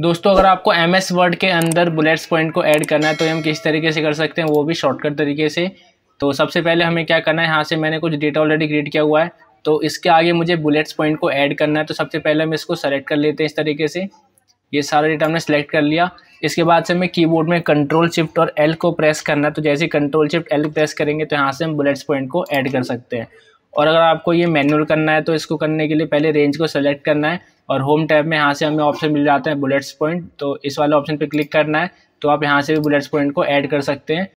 दोस्तों अगर आपको एम एस वर्ड के अंदर बुलेट्स पॉइंट को ऐड करना है तो हम किस तरीके से कर सकते हैं वो भी शॉर्टकट तरीके से तो सबसे पहले हमें क्या करना है यहाँ से मैंने कुछ डेटा ऑलरेडी क्रिएट किया हुआ है तो इसके आगे मुझे बुलेट्स पॉइंट को ऐड करना है तो सबसे पहले हम इसको सेलेक्ट कर लेते हैं इस तरीके से ये सारा डेटा हमने सेलेक्ट कर लिया इसके बाद से हमें कीबोर्ड में कंट्रोल शिफ्ट और एल को प्रेस करना है तो जैसे कंट्रोल शिफ्ट एल प्रेस करेंगे तो यहाँ से हम बुलेट्स पॉइंट को ऐड कर सकते हैं और अगर आपको ये मैनुअल करना है तो इसको करने के लिए पहले रेंज को सेलेक्ट करना है और होम टैब में यहाँ से हमें ऑप्शन मिल जाता है बुलेट्स पॉइंट तो इस वाले ऑप्शन पर क्लिक करना है तो आप यहाँ से भी बुलेट्स पॉइंट को ऐड कर सकते हैं